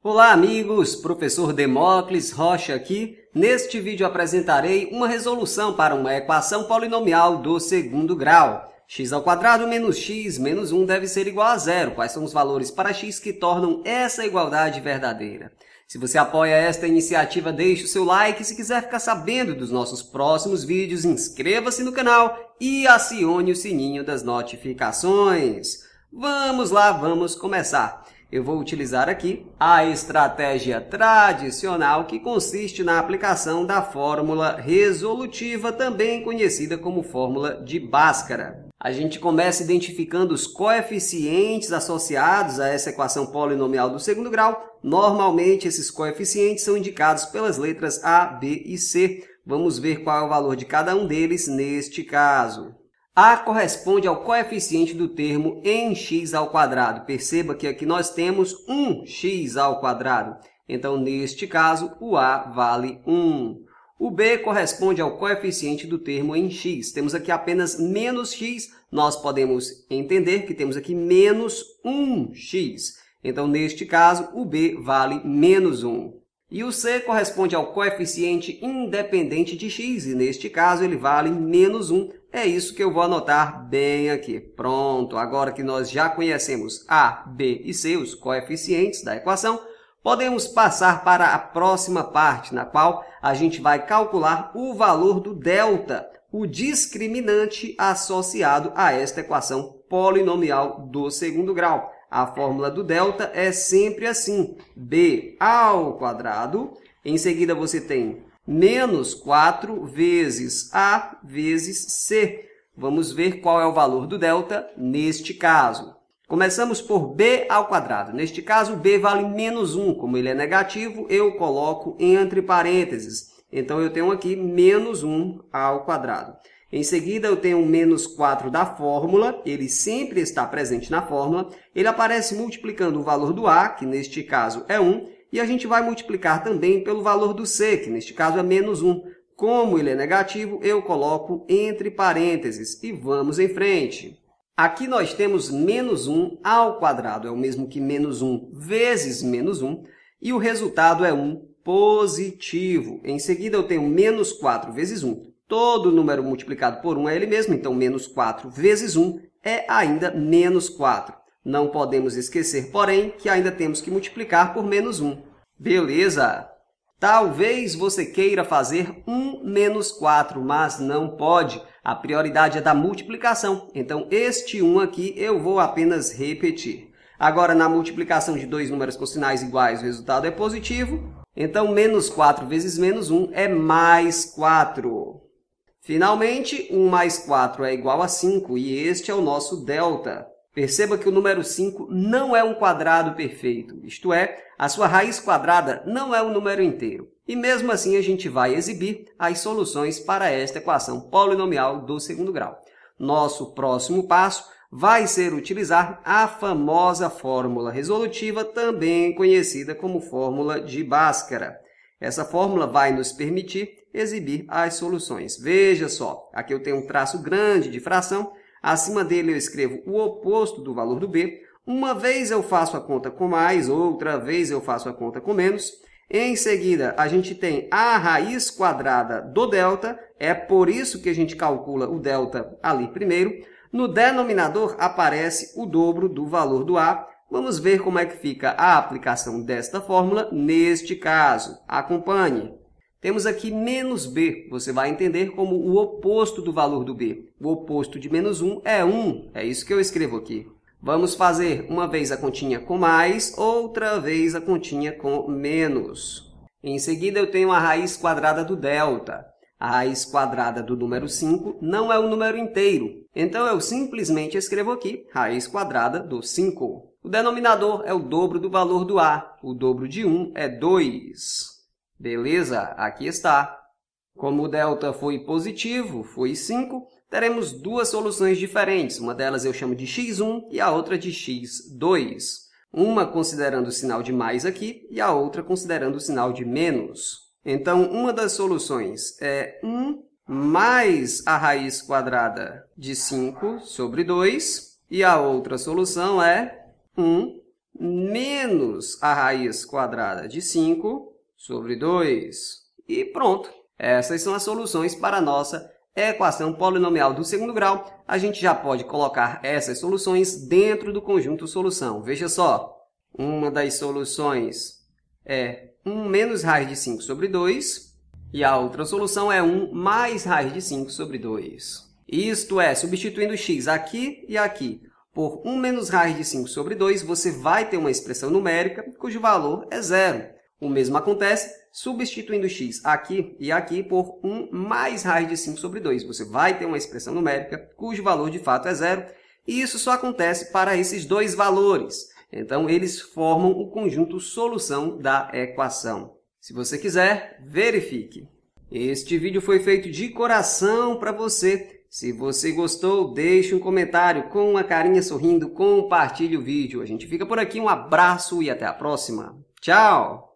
Olá amigos, professor Demócles Rocha aqui. Neste vídeo apresentarei uma resolução para uma equação polinomial do segundo grau. x ao quadrado menos x menos 1 deve ser igual a zero. Quais são os valores para x que tornam essa igualdade verdadeira? Se você apoia esta iniciativa, deixe o seu like. Se quiser ficar sabendo dos nossos próximos vídeos, inscreva-se no canal e acione o sininho das notificações. Vamos lá, vamos começar. Eu vou utilizar aqui a estratégia tradicional que consiste na aplicação da fórmula resolutiva, também conhecida como fórmula de Bhaskara. A gente começa identificando os coeficientes associados a essa equação polinomial do segundo grau. Normalmente, esses coeficientes são indicados pelas letras A, B e C. Vamos ver qual é o valor de cada um deles neste caso. A corresponde ao coeficiente do termo em x ao quadrado. Perceba que aqui nós temos 1x ao quadrado. Então, neste caso, o A vale 1. O B corresponde ao coeficiente do termo em x. Temos aqui apenas menos x. Nós podemos entender que temos aqui menos 1x. Então, neste caso, o B vale menos 1. E o C corresponde ao coeficiente independente de x, e neste caso ele vale menos 1. É isso que eu vou anotar bem aqui. Pronto, agora que nós já conhecemos A, B e C, os coeficientes da equação, podemos passar para a próxima parte, na qual a gente vai calcular o valor do delta, o discriminante associado a esta equação polinomial do segundo grau. A fórmula do delta é sempre assim, b ao quadrado, em seguida você tem menos 4 vezes a vezes c. Vamos ver qual é o valor do delta neste caso. Começamos por b ao quadrado. Neste caso, b vale menos 1. Como ele é negativo, eu coloco entre parênteses. Então, eu tenho aqui menos 1 ao quadrado. Em seguida, eu tenho o menos 4 da fórmula, ele sempre está presente na fórmula. Ele aparece multiplicando o valor do A, que neste caso é 1, e a gente vai multiplicar também pelo valor do C, que neste caso é menos 1. Como ele é negativo, eu coloco entre parênteses e vamos em frente. Aqui nós temos menos 1 ao quadrado, é o mesmo que menos 1 vezes menos 1, e o resultado é 1 positivo. Em seguida, eu tenho menos 4 vezes 1, Todo número multiplicado por 1 é ele mesmo, então menos 4 vezes 1 é ainda menos 4. Não podemos esquecer, porém, que ainda temos que multiplicar por menos 1. Beleza! Talvez você queira fazer 1 menos 4, mas não pode. A prioridade é da multiplicação, então este 1 aqui eu vou apenas repetir. Agora, na multiplicação de dois números com sinais iguais, o resultado é positivo. Então, menos 4 vezes menos 1 é mais 4. Finalmente, 1 mais 4 é igual a 5 e este é o nosso delta. Perceba que o número 5 não é um quadrado perfeito, isto é, a sua raiz quadrada não é um número inteiro. E mesmo assim a gente vai exibir as soluções para esta equação polinomial do segundo grau. Nosso próximo passo vai ser utilizar a famosa fórmula resolutiva, também conhecida como fórmula de Bhaskara. Essa fórmula vai nos permitir exibir as soluções. Veja só, aqui eu tenho um traço grande de fração, acima dele eu escrevo o oposto do valor do B, uma vez eu faço a conta com mais, outra vez eu faço a conta com menos, em seguida, a gente tem a raiz quadrada do delta, é por isso que a gente calcula o delta ali primeiro. No denominador aparece o dobro do valor do A. Vamos ver como é que fica a aplicação desta fórmula neste caso. Acompanhe. Temos aqui menos b, você vai entender como o oposto do valor do b. O oposto de menos 1 é 1, é isso que eu escrevo aqui. Vamos fazer uma vez a continha com mais, outra vez a continha com menos. Em seguida, eu tenho a raiz quadrada do delta. A raiz quadrada do número 5 não é um número inteiro, então eu simplesmente escrevo aqui raiz quadrada do 5. O denominador é o dobro do valor do a, o dobro de 1 é 2. Beleza, aqui está. Como o delta foi positivo, foi 5, teremos duas soluções diferentes. Uma delas eu chamo de x1 e a outra de x2. Uma considerando o sinal de mais aqui e a outra considerando o sinal de menos. Então, uma das soluções é 1 mais a raiz quadrada de 5 sobre 2. E a outra solução é 1 menos a raiz quadrada de 5 sobre 2. E pronto. Essas são as soluções para a nossa equação polinomial do segundo grau. A gente já pode colocar essas soluções dentro do conjunto solução. Veja só, uma das soluções é 1 menos raiz de 5 sobre 2 e a outra solução é 1 mais raiz de 5 sobre 2. Isto é, substituindo x aqui e aqui por 1 menos raiz de 5 sobre 2, você vai ter uma expressão numérica cujo valor é zero. O mesmo acontece substituindo x aqui e aqui por 1 mais raiz de 5 sobre 2. Você vai ter uma expressão numérica cujo valor de fato é zero, e isso só acontece para esses dois valores. Então, eles formam o conjunto solução da equação. Se você quiser, verifique. Este vídeo foi feito de coração para você. Se você gostou, deixe um comentário com uma carinha sorrindo, compartilhe o vídeo. A gente fica por aqui, um abraço e até a próxima. Tchau!